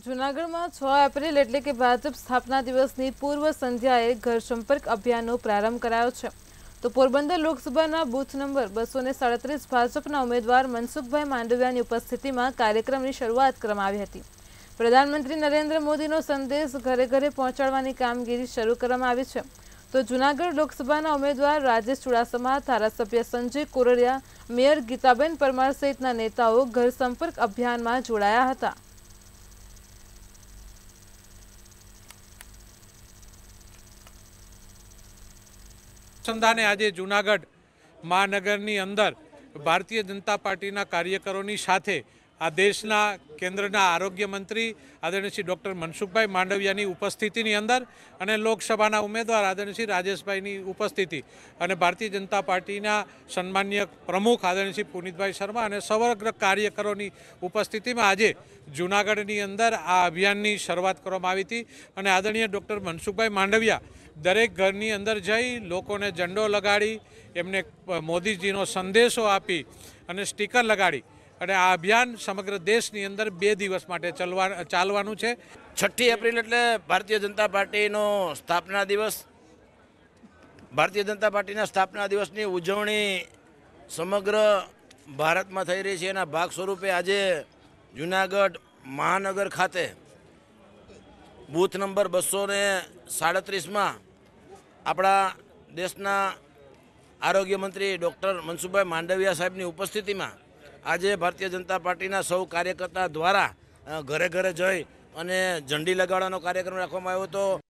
જૂનાગઢમાં છ એપ્રિલ એટલે કે ભાજપ સ્થાપના દિવસની પૂર્વ સંધ્યાએ ઘર સંપર્ક અભિયાનનો પ્રારંભ કરાયો છે તો પોરબંદર લોકસભાના બૂથ નંબર બસો સાડત્રીસ ભાજપના ઉમેદવાર મનસુખભાઈ માંડવિયાની ઉપસ્થિતિમાં કાર્યક્રમની શરૂઆત કરવામાં આવી હતી પ્રધાનમંત્રી નરેન્દ્ર મોદીનો સંદેશ ઘરે ઘરે પહોંચાડવાની કામગીરી શરૂ કરવામાં આવી છે તો જૂનાગઢ લોકસભાના ઉમેદવાર રાજેશ ચુડાસમા ધારાસભ્ય સંજય કોરડિયા મેયર ગીતાબેન પરમાર સહિતના નેતાઓ ઘર સંપર્ક અભિયાનમાં જોડાયા હતા અનુસંધાને આજે જૂનાગઢ મહાનગરની અંદર ભારતીય જનતા પાર્ટીના કાર્યકરોની સાથે આ દેશના કેન્દ્રના આરોગ્ય મંત્રી આદરણીય શ્રી ડૉક્ટર મનસુખભાઈ માંડવિયાની ઉપસ્થિતિની અંદર અને લોકસભાના ઉમેદવાર આદરણીય શ્રી રાજેશભાઈની ઉપસ્થિતિ અને ભારતીય જનતા પાર્ટીના સન્માન્ય પ્રમુખ આદરણીય શ્રી પુનિતભાઈ શર્મા અને સમગ્ર કાર્યકરોની ઉપસ્થિતિમાં આજે જૂનાગઢની અંદર આ અભિયાનની શરૂઆત કરવામાં આવી હતી અને આદરણીય ડૉક્ટર મનસુખભાઈ માંડવિયા દરેક ઘરની અંદર જઈ લોકોને ઝંડો લગાડી એમને મોદીજીનો સંદેશો આપી અને સ્ટીકર લગાડી અને આ અભિયાન સમગ્ર દેશની અંદર બે દિવસ માટે ચલવા ચાલવાનું છે છઠ્ઠી એપ્રિલ એટલે ભારતીય જનતા પાર્ટીનો સ્થાપના દિવસ ભારતીય જનતા પાર્ટીના સ્થાપના દિવસની ઉજવણી સમગ્ર ભારતમાં થઈ રહી છે એના ભાગ સ્વરૂપે આજે જુનાગઢ મહાનગર ખાતે બૂથ નંબર બસો ને સાડત્રીસમાં આપણા દેશના આરોગ્યમંત્રી ડૉક્ટર મનસુખભાઈ માંડવિયા સાહેબની ઉપસ્થિતિમાં આજે ભારતીય જનતા પાર્ટીના સૌ કાર્યકર્તા દ્વારા ઘરે ઘરે જઈ અને ઝંડી લગાડવાનો કાર્યક્રમ રાખવામાં આવ્યો હતો